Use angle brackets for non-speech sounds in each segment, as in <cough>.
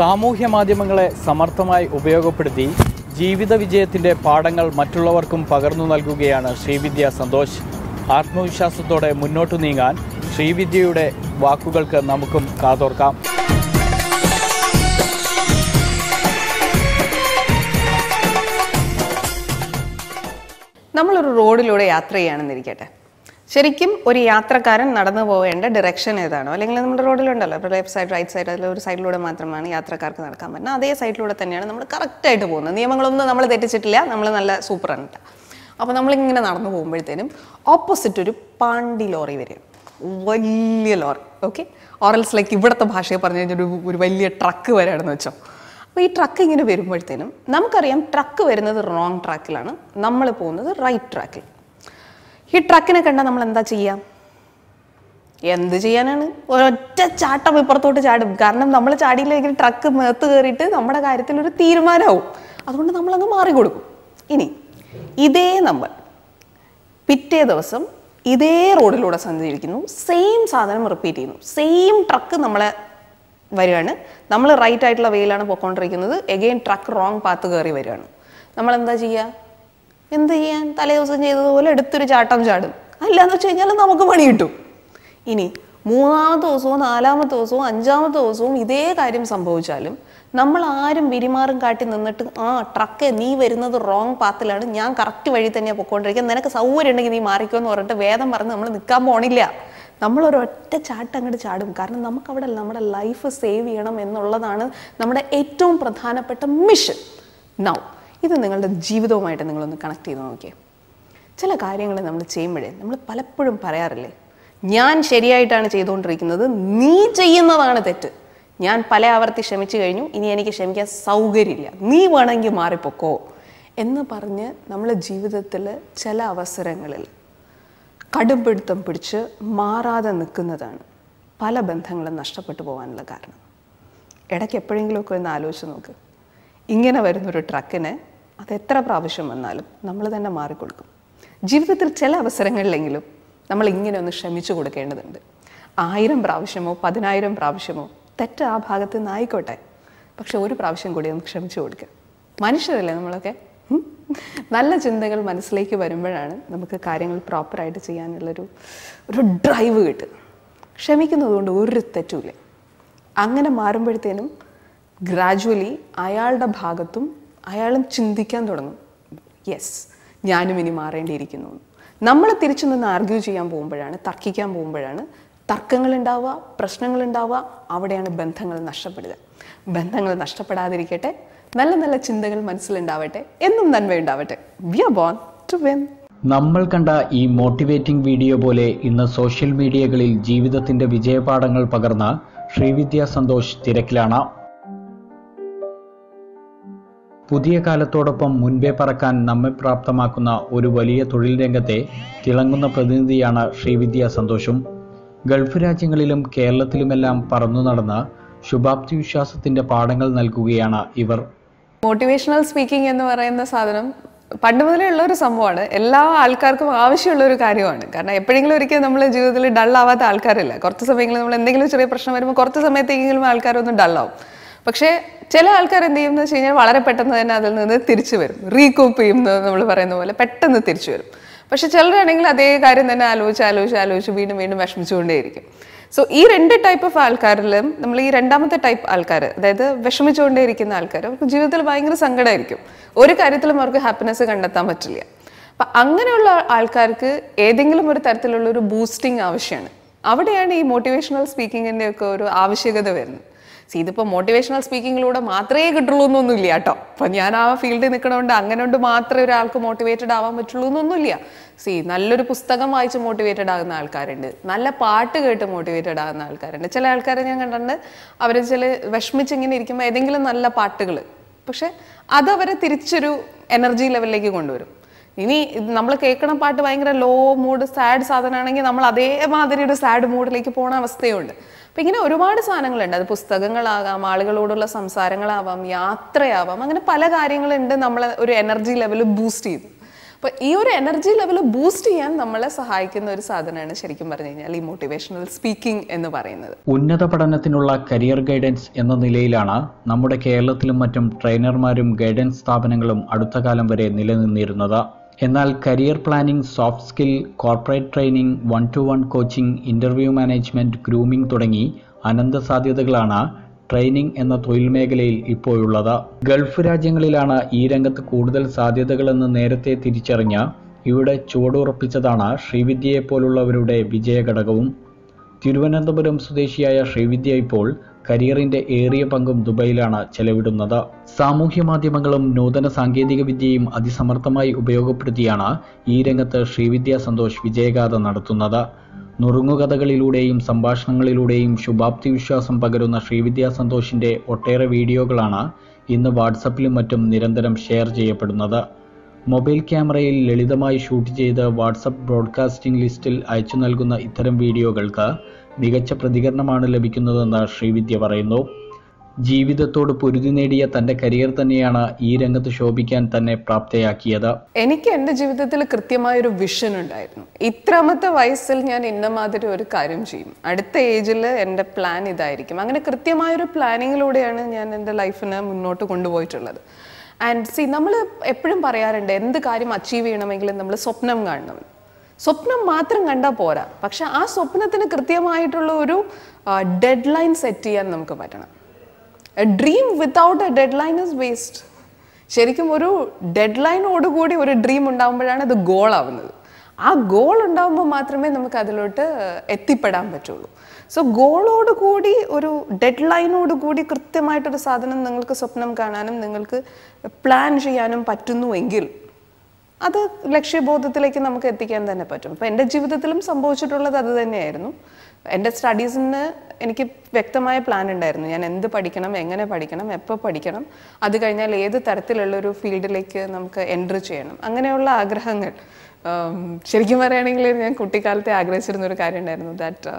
സാമൂഹ്യ മാധ്യമങ്ങളെ സമർത്ഥമായി ഉപയോഗപ്പെടുത്തി ജീവിത വിജയത്തിൻ്റെ പാഠങ്ങൾ മറ്റുള്ളവർക്കും പകർന്നു നൽകുകയാണ് ശ്രീവിദ്യ സന്തോഷ് ആത്മവിശ്വാസത്തോടെ മുന്നോട്ടു നീങ്ങാൻ ശ്രീവിദ്യയുടെ വാക്കുകൾക്ക് നമുക്കും കാതോർക്കാം നമ്മളൊരു റോഡിലൂടെ യാത്ര ചെയ്യുകയാണെന്നിരിക്കട്ടെ ശരിക്കും ഒരു യാത്രക്കാരൻ നടന്നു പോകേണ്ട ഡിറക്ഷൻ ഏതാണോ അല്ലെങ്കിൽ നമ്മുടെ റോഡിലുണ്ടല്ലോ ലെഫ്റ്റ് സൈഡ് റൈറ്റ് സൈഡ് അതിൽ ഒരു സൈഡിലൂടെ മാത്രമാണ് യാത്രക്കാർക്ക് നടക്കാൻ പറ്റുന്നത് അതേ സൈഡിലൂടെ തന്നെയാണ് നമ്മൾ കറക്റ്റായിട്ട് പോകുന്നത് നിയമങ്ങളൊന്നും നമ്മൾ തെറ്റിച്ചിട്ടില്ല നമ്മൾ നല്ല സൂപ്പറാണ് അപ്പോൾ നമ്മളിങ്ങനെ നടന്നു പോകുമ്പോഴത്തേനും ഓപ്പോസിറ്റ് ഒരു പാണ്ടി ലോറി വരും വലിയ ലോറി ഓക്കെ ഓറൽസ് ലൈക്ക് ഇവിടുത്തെ ഭാഷയിൽ പറഞ്ഞു കഴിഞ്ഞാൽ ഒരു വലിയ ട്രക്ക് വരാണെന്ന് വെച്ചോ അപ്പോൾ ഈ ട്രക്ക് ഇങ്ങനെ വരുമ്പോഴത്തേനും നമുക്കറിയാം ട്രക്ക് വരുന്നത് റോങ് ട്രാക്കിലാണ് നമ്മൾ പോകുന്നത് റൈറ്റ് ട്രാക്കിൽ ഈ ട്രക്കിനെ കണ്ടാൽ നമ്മൾ എന്താ ചെയ്യുക എന്ത് ചെയ്യാനാണ് ഒരൊറ്റ ചാട്ടം ഇപ്പുറത്തോട്ട് ചാടും കാരണം നമ്മൾ ചാടിയില്ലെങ്കിൽ ട്രക്ക് മേത്ത് കയറിയിട്ട് നമ്മുടെ കാര്യത്തിൽ ഒരു തീരുമാനമാവും അതുകൊണ്ട് മാറി മാറിക്കൊടുക്കും ഇനി ഇതേ നമ്മൾ പിറ്റേ ദിവസം ഇതേ റോഡിലൂടെ സഞ്ചരിക്കുന്നു സെയിം സാധനം റിപ്പീറ്റ് ചെയ്യുന്നു സെയിം ട്രക്ക് നമ്മളെ വരികയാണ് നമ്മൾ റൈറ്റ് ആയിട്ടുള്ള വേയിലാണ് പോയിക്കൊണ്ടിരിക്കുന്നത് എഗെയിൻ ട്രക്ക് റോങ് പാത്ത് കയറി വരികയാണ് നമ്മൾ എന്താ ചെയ്യുക എന്ത് ചെയ്യാൻ തലേദിവസം ചെയ്തതുപോലെ എടുത്തൊരു ചാട്ടം ചാടും അല്ലാന്ന് വെച്ച് കഴിഞ്ഞാൽ നമുക്ക് പണി കിട്ടും ഇനി മൂന്നാമത്തെ ദിവസവും നാലാമത്തെ ദിവസവും അഞ്ചാമത്തെ ദിവസവും ഇതേ കാര്യം സംഭവിച്ചാലും നമ്മൾ ആരും പിരിമാറും കാട്ടി നിന്നിട്ട് ആ ട്രക്ക് നീ വരുന്നത് റോങ് പാത്തിലാണ് ഞാൻ കറക്റ്റ് വഴി തന്നെയാണ് പൊയ്ക്കൊണ്ടിരിക്കുന്നത് നിനക്ക് സൗകര്യം ഉണ്ടെങ്കിൽ നീ മാറിക്കോ എന്ന് പറഞ്ഞിട്ട് വേദം പറഞ്ഞ് നമ്മൾ നിൽക്കാൻ പോണില്ല നമ്മൾ ഒരൊറ്റ ചാട്ട് അങ്ങോട്ട് ചാടും കാരണം നമുക്കവിടെ നമ്മുടെ ലൈഫ് സേവ് ചെയ്യണം എന്നുള്ളതാണ് നമ്മുടെ ഏറ്റവും പ്രധാനപ്പെട്ട മിഷൻ നൗ ഇത് നിങ്ങളുടെ ജീവിതവുമായിട്ട് നിങ്ങളൊന്ന് കണക്ട് ചെയ്ത് നോക്കിയേ ചില കാര്യങ്ങൾ നമ്മൾ ചെയ്യുമ്പോഴേ നമ്മൾ പലപ്പോഴും പറയാറില്ലേ ഞാൻ ശരിയായിട്ടാണ് ചെയ്തുകൊണ്ടിരിക്കുന്നത് നീ ചെയ്യുന്നതാണ് തെറ്റ് ഞാൻ പല ആവർത്തി ക്ഷമിച്ചു കഴിഞ്ഞു ഇനി എനിക്ക് ക്ഷമിക്കാൻ സൗകര്യമില്ല നീ വേണമെങ്കിൽ മാറിപ്പോക്കോ എന്ന് പറഞ്ഞ് നമ്മളെ ജീവിതത്തിൽ ചില അവസരങ്ങളിൽ കടുംപിടുത്തം പിടിച്ച് മാറാതെ നിൽക്കുന്നതാണ് പല ബന്ധങ്ങളും നഷ്ടപ്പെട്ടു പോകാനുള്ള കാരണം ഇടയ്ക്ക് എപ്പോഴെങ്കിലുമൊക്കെ ഒന്ന് ആലോചിച്ച് നോക്ക് ഇങ്ങനെ വരുന്നൊരു ട്രക്കിന് അതെത്ര പ്രാവശ്യം വന്നാലും നമ്മൾ തന്നെ മാറിക്കൊടുക്കും ജീവിതത്തിൽ ചില അവസരങ്ങളിലെങ്കിലും നമ്മൾ ഇങ്ങനെ ഒന്ന് ക്ഷമിച്ചു കൊടുക്കേണ്ടതുണ്ട് ആയിരം പ്രാവശ്യമോ പതിനായിരം പ്രാവശ്യമോ തെറ്റ് ആ ഭാഗത്ത് നിന്ന് ആയിക്കോട്ടെ പക്ഷെ ഒരു പ്രാവശ്യം കൂടി ഒന്ന് ക്ഷമിച്ചു കൊടുക്കുക മനുഷ്യരല്ലേ നമ്മളൊക്കെ നല്ല ചിന്തകൾ മനസ്സിലേക്ക് വരുമ്പോഴാണ് നമുക്ക് കാര്യങ്ങൾ പ്രോപ്പറായിട്ട് ചെയ്യാനുള്ളൊരു ഒരു ഡ്രൈവ് കിട്ടുക ക്ഷമിക്കുന്നതുകൊണ്ട് ഒരു തെറ്റുമില്ല അങ്ങനെ മാറുമ്പോഴത്തേനും ഗ്രാജുവലി അയാളുടെ ഭാഗത്തും അയാളും ചിന്തിക്കാൻ തുടങ്ങും യെസ് ഞാനും ഇനി മാറേണ്ടിയിരിക്കുന്നു നമ്മൾ തിരിച്ചു നിന്ന് ആർഗ്യൂ ചെയ്യാൻ പോകുമ്പോഴാണ് തർക്കിക്കാൻ പോകുമ്പോഴാണ് തർക്കങ്ങൾ ഉണ്ടാവുക പ്രശ്നങ്ങൾ ഉണ്ടാവുക അവിടെയാണ് ബന്ധങ്ങൾ നഷ്ടപ്പെടുക ബന്ധങ്ങൾ നഷ്ടപ്പെടാതിരിക്കട്ടെ നല്ല നല്ല ചിന്തകൾ മനസ്സിലുണ്ടാവട്ടെ എന്നും നന്മയുണ്ടാവട്ടെ we are born to win നമ്മൾ കണ്ട ഈ മോട്ടിവേറ്റിംഗ് വീഡിയോ പോലെ ഇന്ന് സോഷ്യൽ മീഡിയകളിൽ ജീവിതത്തിന്റെ വിജയപാഠങ്ങൾ പകർന്ന ശ്രീവിദ്യ സന്തോഷ് തിരക്കിലാണ് പുതിയ കാലത്തോടൊപ്പം മുൻപേ പറക്കാൻ നമ്മെ പ്രാപ്തമാക്കുന്ന ഒരു വലിയ തൊഴിൽ രംഗത്തെ തിളങ്ങുന്ന പ്രതിനിധിയാണ് ശ്രീവിദ്യ സന്തോഷും ഗൾഫ് രാജ്യങ്ങളിലും കേരളത്തിലുമെല്ലാം പറന്നു നടന്ന ശുഭാപ്തി വിശ്വാസത്തിന്റെ പാഠങ്ങൾ നൽകുകയാണ് ഇവർ മോട്ടിവേഷണൽ സ്പീക്കിംഗ് എന്ന് പറയുന്ന സാധനം പണ്ട് മുതലേ ഉള്ള ഒരു സംഭവമാണ് എല്ലാ ആൾക്കാർക്കും ആവശ്യമുള്ള ഒരു കാര്യമാണ് കാരണം എപ്പോഴെങ്കിലും ഒരിക്കലും നമ്മൾ ജീവിതത്തിൽ ഡൾ ആവാത്ത ആൾക്കാരില്ല കുറച്ച് സമയങ്ങളിൽ നമ്മൾ എന്തെങ്കിലും ചെറിയ പ്രശ്നം വരുമ്പോൾ കുറച്ച് സമയത്തേക്കെങ്കിലും ഡൾ ഡള്ളാവും പക്ഷേ ചില ആൾക്കാർ എന്ത് ചെയ്യുന്നത് വെച്ച് കഴിഞ്ഞാൽ വളരെ പെട്ടെന്ന് തന്നെ അതിൽ നിന്ന് തിരിച്ചു വരും റീകൂപ്പ് ചെയ്യുന്നത് നമ്മൾ പറയുന്ന പോലെ പെട്ടെന്ന് തിരിച്ചു വരും പക്ഷെ ചിലരാണെങ്കിൽ അതേ കാര്യം തന്നെ ആലോചിച്ച് ആലോചിച്ച് ആലോചിച്ച് വീണ്ടും വീണ്ടും വിഷമിച്ചുകൊണ്ടേയിരിക്കും സോ ഈ രണ്ട് ടൈപ്പ് ഓഫ് ആൾക്കാരിലും നമ്മൾ ഈ രണ്ടാമത്തെ ടൈപ്പ് ആൾക്കാർ അതായത് വിഷമിച്ചുകൊണ്ടേയിരിക്കുന്ന ആൾക്കാർ അവർക്ക് ജീവിതത്തിൽ ഭയങ്കര സങ്കടമായിരിക്കും ഒരു കാര്യത്തിലും അവർക്ക് ഹാപ്പിനെസ് കണ്ടെത്താൻ പറ്റില്ല അപ്പം അങ്ങനെയുള്ള ആൾക്കാർക്ക് ഏതെങ്കിലും ഒരു തരത്തിലുള്ള ഒരു ബൂസ്റ്റിംഗ് ആവശ്യമാണ് അവിടെയാണ് ഈ മോട്ടിവേഷണൽ സ്പീക്കിങ്ങിൻ്റെ ഒക്കെ ഒരു ആവശ്യകത വരുന്നത് സി ഇതിപ്പോൾ മോട്ടിവേഷണൽ സ്പീക്കിങ്ങിലൂടെ മാത്രമേ കിട്ടുള്ളൂ എന്നൊന്നുമില്ല കേട്ടോ അപ്പൊ ഞാൻ ആ ഫീൽഡിൽ നിൽക്കണോണ്ട് അങ്ങനെ കൊണ്ട് മാത്രമേ ഒരാൾക്ക് മോട്ടിവേറ്റഡ് ആവാൻ പറ്റുള്ളൂ എന്നൊന്നുമില്ല സി നല്ലൊരു പുസ്തകം വായിച്ച് മോട്ടിവേറ്റഡ് ആകുന്ന ആൾക്കാരുണ്ട് നല്ല പാട്ട് കേട്ട് മോട്ടിവേറ്റഡ് ആകുന്ന ആൾക്കാരുണ്ട് ചില ആൾക്കാരെ ഞാൻ കണ്ടിട്ടുണ്ട് അവർ ചില വിഷമിച്ചിങ്ങനെ ഇരിക്കുമ്പോൾ ഏതെങ്കിലും നല്ല പാട്ടുകൾ പക്ഷെ അതവരെ തിരിച്ചൊരു എനർജി ലെവലിലേക്ക് കൊണ്ടുവരും ഇനി നമ്മൾ കേൾക്കണ പാട്ട് ഭയങ്കര ലോ മൂഡ് സാഡ് സാധനമാണെങ്കിൽ നമ്മൾ അതേമാതിരി ഒരു സാഡ് മൂഡിലേക്ക് പോണ അവസ്ഥയുണ്ട് അപ്പം ഇങ്ങനെ ഒരുപാട് സാധനങ്ങളുണ്ട് അത് പുസ്തകങ്ങളാകാം ആളുകളോടുള്ള സംസാരങ്ങളാവാം യാത്രയാവാം അങ്ങനെ പല കാര്യങ്ങളുണ്ട് നമ്മളെ ഒരു എനർജി ലെവൽ ബൂസ്റ്റ് ചെയ്തു അപ്പോൾ ഈ ഒരു എനർജി ലെവൽ ബൂസ്റ്റ് ചെയ്യാൻ നമ്മളെ സഹായിക്കുന്ന ഒരു സാധനമാണ് ശരിക്കും പറഞ്ഞു കഴിഞ്ഞാൽ ഈ മോട്ടിവേഷണൽ സ്പീക്കിംഗ് എന്ന് പറയുന്നത് ഉന്നത പഠനത്തിനുള്ള കരിയർ ഗൈഡൻസ് എന്ന നിലയിലാണ് നമ്മുടെ കേരളത്തിലും മറ്റും ട്രെയിനർമാരും ഗൈഡൻസ് സ്ഥാപനങ്ങളും അടുത്ത കാലം വരെ നിലനിന്നിരുന്നത് എന്നാൽ career planning soft skill corporate training one to one coaching interview management grooming തുടങ്ങി അനന്ത സാധ്യതകളാണ് ട്രെയിനിംഗ് എന്ന തൊഴിൽ മേഖലയിൽ ഇപ്പോഴുള്ളത് ഗൾഫ് രാജ്യങ്ങളിലാണ് ഈ രംഗത്ത് കൂടുതൽ സാധ്യതകളെന്ന് നേരത്തെ തിരിച്ചറിഞ്ഞ് ഇവിടെ ചുവടുറപ്പിച്ചതാണ് ശ്രീവിദ്യയെപ്പോലുള്ളവരുടെ വിജയഘടകവും തിരുവനന്തപുരം സ്വദേശിയായ ശ്രീവിദ്യ ഇപ്പോൾ കരിയറിന്റെ ഏറിയ പങ്കും ദുബൈയിലാണ് ചെലവിടുന്നത് സാമൂഹ്യ മാധ്യമങ്ങളും നൂതന സാങ്കേതിക വിദ്യയും അതിസമർത്ഥമായി ഉപയോഗപ്പെടുത്തിയാണ് ഈ രംഗത്ത് ശ്രീവിദ്യ സന്തോഷ് വിജയഗാഥ നടത്തുന്നത് നുറുങ്ങുകഥകളിലൂടെയും സംഭാഷണങ്ങളിലൂടെയും ശുഭാപ്തി വിശ്വാസം പകരുന്ന ശ്രീവിദ്യ സന്തോഷിന്റെ ഒട്ടേറെ വീഡിയോകളാണ് ഇന്ന് വാട്സപ്പിലും മറ്റും നിരന്തരം ഷെയർ ചെയ്യപ്പെടുന്നത് മൊബൈൽ ക്യാമറയിൽ ലളിതമായി ഷൂട്ട് ചെയ്ത് വാട്സപ്പ് ബ്രോഡ്കാസ്റ്റിംഗ് ലിസ്റ്റിൽ അയച്ചു നൽകുന്ന ഇത്തരം വീഡിയോകൾക്ക് മികച്ച പ്രതികരണമാണ് ലഭിക്കുന്നതെന്ന് ശ്രീവിദ്യ പറയുന്നു ജീവിതത്തോട് പൊരുതി നേടിയ തന്റെ കരിയർ തന്നെയാണ് ഈ രംഗത്ത് ശോഭിക്കാൻ തന്നെ പ്രാപ്തയാക്കിയത് എനിക്ക് എൻ്റെ ജീവിതത്തിൽ കൃത്യമായ ഒരു വിഷൻ ഉണ്ടായിരുന്നു ഇത്രാമത്തെ വയസ്സിൽ ഞാൻ ഇന്ന മാതിരി ഒരു കാര്യം ചെയ്യും അടുത്ത ഏജിൽ എൻ്റെ പ്ലാൻ ഇതായിരിക്കും അങ്ങനെ കൃത്യമായൊരു പ്ലാനിങ്ങിലൂടെയാണ് ഞാൻ എൻ്റെ ലൈഫിനെ മുന്നോട്ട് കൊണ്ടുപോയിട്ടുള്ളത് ആൻഡ് സി നമ്മൾ എപ്പോഴും പറയാറുണ്ട് എന്ത് കാര്യം അച്ചീവ് ചെയ്യണമെങ്കിലും നമ്മൾ സ്വപ്നം കാണണം സ്വപ്നം മാത്രം കണ്ടാൽ പോരാ പക്ഷെ ആ സ്വപ്നത്തിന് കൃത്യമായിട്ടുള്ള ഒരു ഡെഡ് ലൈൻ സെറ്റ് ചെയ്യാൻ നമുക്ക് പറ്റണം a dream without a deadline is waste ശരിക്കും ഒരു ഡെഡ് ലൈനോടുകൂടി ഒരു ഡ്രീം ഉണ്ടാകുമ്പോഴാണ് അത് ഗോളാവുന്നത് ആ ഗോൾ ഉണ്ടാകുമ്പോൾ മാത്രമേ നമുക്ക് അതിലോട്ട് എത്തിപ്പെടാൻ പറ്റുള്ളൂ സോ ഗോളോട് കൂടി ഒരു ഡെഡ് ലൈനോട് കൂടി കൃത്യമായിട്ടൊരു സാധനം നിങ്ങൾക്ക് സ്വപ്നം കാണാനും നിങ്ങൾക്ക് പ്ലാൻ ചെയ്യാനും എങ്കിൽ അത് ലക്ഷ്യബോധത്തിലേക്ക് നമുക്ക് എത്തിക്കാൻ തന്നെ പറ്റും അപ്പം എൻ്റെ ജീവിതത്തിലും സംഭവിച്ചിട്ടുള്ളത് അത് തന്നെയായിരുന്നു എൻ്റെ സ്റ്റഡീസിന് എനിക്ക് വ്യക്തമായ പ്ലാൻ ഉണ്ടായിരുന്നു ഞാൻ എന്ത് പഠിക്കണം എങ്ങനെ പഠിക്കണം എപ്പോൾ പഠിക്കണം അത് കഴിഞ്ഞാൽ ഏത് തരത്തിലുള്ളൊരു ഫീൽഡിലേക്ക് നമുക്ക് എൻട്രി ചെയ്യണം അങ്ങനെയുള്ള ആഗ്രഹങ്ങൾ ശരിക്കും പറയുകയാണെങ്കിൽ ഞാൻ കുട്ടിക്കാലത്തെ ആഗ്രഹിച്ചിരുന്ന ഒരു കാര്യം ഉണ്ടായിരുന്നു ദാറ്റ്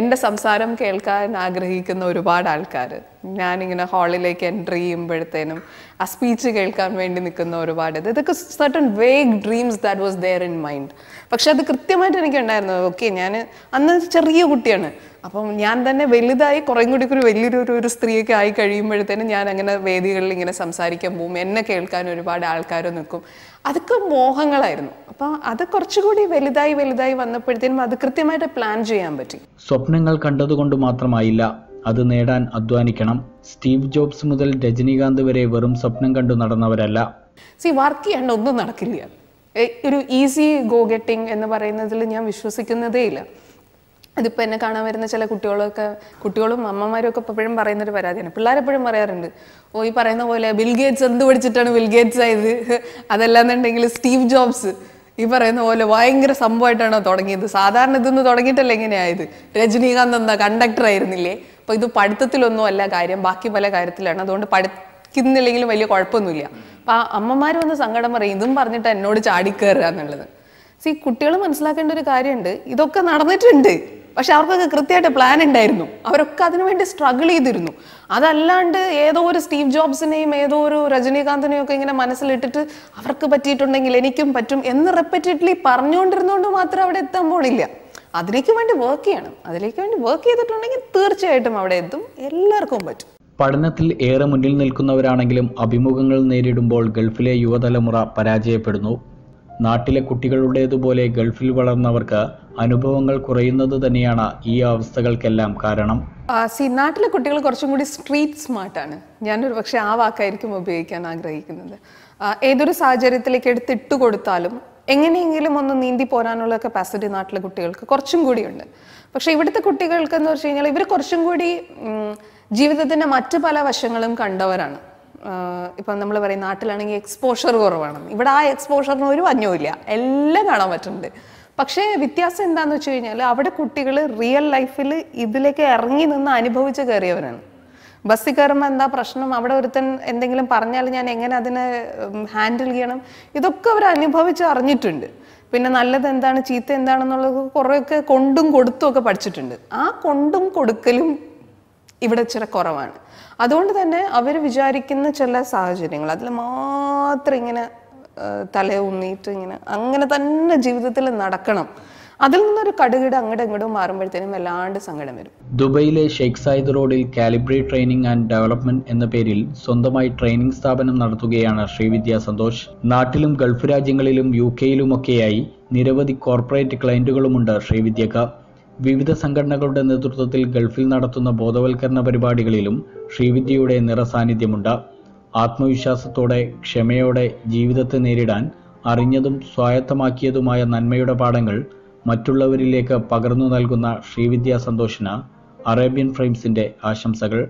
എൻ്റെ സംസാരം കേൾക്കാൻ ആഗ്രഹിക്കുന്ന ഒരുപാട് ആൾക്കാർ ഞാനിങ്ങനെ ഹാളിലേക്ക് എൻ്റർ ചെയ്യുമ്പോഴത്തേനും ആ സ്പീച്ച് കേൾക്കാൻ വേണ്ടി നിൽക്കുന്ന ഒരുപാട് ഇത് ഇതൊക്കെ certain vague dreams that was there in mind പക്ഷെ അത് കൃത്യമായിട്ട് എനിക്ക് ഉണ്ടായിരുന്നത് ഓക്കെ ഞാൻ അന്ന് ചെറിയ കുട്ടിയാണ് അപ്പം ഞാൻ തന്നെ വലുതായി കുറേ കൂടി ഒരു വലിയൊരു ഒരു സ്ത്രീയൊക്കെ ആയി കഴിയുമ്പോഴത്തേനും ഞാൻ അങ്ങനെ വേദികളിൽ ഇങ്ങനെ സംസാരിക്കാൻ പോകും എന്നെ കേൾക്കാൻ ഒരുപാട് ആൾക്കാർ നിൽക്കും അതൊക്കെ മോഹങ്ങളായിരുന്നു അപ്പം അത് കുറച്ചുകൂടി വലുതായി വലുതായി വന്നപ്പോഴത്തേനും അത് കൃത്യമായിട്ട് പ്ലാൻ ചെയ്യാൻ പറ്റി സ്വപ്നങ്ങൾ കണ്ടതുകൊണ്ട് മാത്രമായില്ല അത് നേടാൻ അധ്വാനിക്കണം സ്റ്റീവ് ജോബ്സ് മുതൽ രജനീകാന്ത് വരെ വെറും സ്വപ്നം കണ്ടു നടന്നവരല്ല സി വർക്ക് ചെയ്യാണ്ട് ഒന്നും നടക്കില്ല ഒരു ഈസി ഗോ ഗെറ്റിംഗ് എന്ന് പറയുന്നതിൽ ഞാൻ വിശ്വസിക്കുന്നതേ ഇല്ല അതിപ്പോൾ എന്നെ കാണാൻ വരുന്ന ചില കുട്ടികളൊക്കെ കുട്ടികളും അമ്മമാരും ഒക്കെ എപ്പോഴും പറയുന്നൊരു പരാതിയാണ് പിള്ളേരെപ്പോഴും പറയാറുണ്ട് ഓ ഈ പറയുന്ന പോലെ ബിൽ ഗേറ്റ്സ് എന്ത് പഠിച്ചിട്ടാണ് ബിൽ ഗേറ്റ്സ് ആയത് <laughs> അതല്ലാന്നുണ്ടെങ്കിൽ സ്റ്റീവ് ജോബ്സ് ഈ പറയുന്ന പോലെ ഭയങ്കര സംഭവമായിട്ടാണോ തുടങ്ങിയത് സാധാരണ ഇതിന്ന് തുടങ്ങിയിട്ടല്ല എങ്ങനെയായത് രജനീകാന്ത് എന്താ കണ്ടക്ടർ ആയിരുന്നില്ലേ അപ്പോൾ ഇത് പഠിത്തത്തിലൊന്നും അല്ല കാര്യം ബാക്കി പല കാര്യത്തിലാണ് അതുകൊണ്ട് പഠിക്കുന്നില്ലെങ്കിലും വലിയ കുഴപ്പമൊന്നുമില്ല അപ്പൊ ആ അമ്മമാർ വന്ന് സങ്കടം പറയും ഇതും പറഞ്ഞിട്ട് എന്നോട് ചാടിക്കയറുക എന്നുള്ളത് സീ കുട്ടികൾ മനസ്സിലാക്കേണ്ട ഒരു കാര്യമുണ്ട് ഇതൊക്കെ നടന്നിട്ടുണ്ട് പക്ഷെ അവർക്കൊക്കെ കൃത്യമായിട്ട് പ്ലാൻ ഉണ്ടായിരുന്നു അവരൊക്കെ അതിനുവേണ്ടി സ്ട്രഗിൾ ചെയ്തിരുന്നു അതല്ലാണ്ട് ഏതോ ഒരു സ്റ്റീവ് ജോബ്സിനെയും ഏതോ ഒരു രജനീകാന്തിനെയും ഒക്കെ ഇങ്ങനെ മനസ്സിലിട്ടിട്ട് അവർക്ക് പറ്റിയിട്ടുണ്ടെങ്കിൽ എനിക്കും പറ്റും എന്ന് റെപ്പറ്റേറ്റ്ലി പറഞ്ഞുകൊണ്ടിരുന്നോണ്ട് മാത്രം അവിടെ എത്താൻ പോണില്ല അതിലേക്ക് വേണ്ടി വർക്ക് ചെയ്യണം അതിലേക്ക് വേണ്ടി വർക്ക് ചെയ്തിട്ടുണ്ടെങ്കിൽ തീർച്ചയായിട്ടും അവിടെ എത്തും എല്ലാവർക്കും പറ്റും പഠനത്തിൽ ഏറെ മുന്നിൽ നിൽക്കുന്നവരാണെങ്കിലും അഭിമുഖങ്ങൾ നേരിടുമ്പോൾ ഗൾഫിലെ യുവതലമുറ പരാജയപ്പെടുന്നു നാട്ടിലെ കുട്ടികളുടേതുപോലെ ഗൾഫിൽ വളർന്നവർക്ക് അനുഭവങ്ങൾ കുറയുന്നത് തന്നെയാണ് ഈ അവസ്ഥകൾക്കെല്ലാം കാരണം സി നാട്ടിലെ കുട്ടികൾ കുറച്ചും കൂടി സ്ട്രീറ്റ് സ്മാർട്ടാണ് ഞാനൊരു പക്ഷേ ആ വാക്കായിരിക്കും ഉപയോഗിക്കാൻ ആഗ്രഹിക്കുന്നത് ഏതൊരു സാഹചര്യത്തിലേക്ക് എടുത്തിട്ട് കൊടുത്താലും എങ്ങനെയെങ്കിലും ഒന്ന് നീന്തി പോരാനുള്ള കപ്പാസിറ്റി നാട്ടിലെ കുട്ടികൾക്ക് കുറച്ചും കൂടിയുണ്ട് പക്ഷെ ഇവിടുത്തെ കുട്ടികൾക്ക് എന്ന് വെച്ച് കഴിഞ്ഞാൽ ഇവർ കുറച്ചും കൂടി ജീവിതത്തിന്റെ മറ്റു പല വശങ്ങളും കണ്ടവരാണ് ഇപ്പൊ നമ്മൾ പറയും നാട്ടിലാണെങ്കിൽ എക്സ്പോഷർ കുറവാണ് ഇവിടെ ആ എക്സ്പോഷറിന് ഒരു വഞ്ഞുമില്ല എല്ലാം കാണാൻ പറ്റുന്നുണ്ട് പക്ഷേ വ്യത്യാസം എന്താന്ന് വെച്ച് കഴിഞ്ഞാൽ അവിടെ കുട്ടികൾ റിയൽ ലൈഫിൽ ഇതിലേക്ക് ഇറങ്ങി നിന്ന് അനുഭവിച്ച് കയറിയവരാണ് ബസ്സിൽ കയറുമ്പോൾ എന്താ പ്രശ്നം അവിടെ ഒരുത്തൻ എന്തെങ്കിലും പറഞ്ഞാൽ ഞാൻ എങ്ങനെ അതിനെ ഹാൻഡിൽ ചെയ്യണം ഇതൊക്കെ അവർ അനുഭവിച്ച് അറിഞ്ഞിട്ടുണ്ട് പിന്നെ നല്ലത് എന്താണ് ചീത്ത എന്താണെന്നുള്ളത് കുറേയൊക്കെ കൊണ്ടും കൊടുത്തും ഒക്കെ പഠിച്ചിട്ടുണ്ട് ആ കൊണ്ടും കൊടുക്കലും ഇവിടെ ചില കുറവാണ് അതുകൊണ്ട് തന്നെ അവർ വിചാരിക്കുന്ന ചില സാഹചര്യങ്ങൾ അതിൽ മാത്രം ഇങ്ങനെ തല ഉന്നിയിട്ട് ഇങ്ങനെ അങ്ങനെ തന്നെ ജീവിതത്തിൽ നടക്കണം അതിൽ നിന്നൊരു കടുകിട അങ്ങോട്ടും ഇങ്ങോട്ടും മാറുമ്പോഴത്തേനും വല്ലാണ്ട് സങ്കടം വരും ദുബൈയിലെ ഷെയ്ഖ് സായിദ് റോഡിൽ കാലിബ്രി ട്രെയിനിങ് ആൻഡ് ഡെവലപ്മെന്റ് എന്ന പേരിൽ സ്വന്തമായി ട്രെയിനിങ് സ്ഥാപനം നടത്തുകയാണ് ശ്രീവിദ്യ സന്തോഷ് നാട്ടിലും ഗൾഫ് രാജ്യങ്ങളിലും യു കെയിലുമൊക്കെയായി നിരവധി കോർപ്പറേറ്റ് ക്ലയന്റുകളുമുണ്ട് ശ്രീവിദ്യക്ക വിവിധ സംഘടനകളുടെ നേതൃത്വത്തിൽ ഗൾഫിൽ നടത്തുന്ന ബോധവൽക്കരണ പരിപാടികളിലും ശ്രീവിദ്യയുടെ നിറസാന്നിധ്യമുണ്ട് ആത്മവിശ്വാസത്തോടെ ക്ഷമയോടെ ജീവിതത്തെ നേരിടാൻ അറിഞ്ഞതും സ്വായത്തമാക്കിയതുമായ നന്മയുടെ പാഠങ്ങൾ മറ്റുള്ളവരിലേക്ക് പകർന്നു നൽകുന്ന ശ്രീവിദ്യ സന്തോഷിന് അറേബ്യൻ ഫ്രെയിംസിന്റെ ആശംസകൾ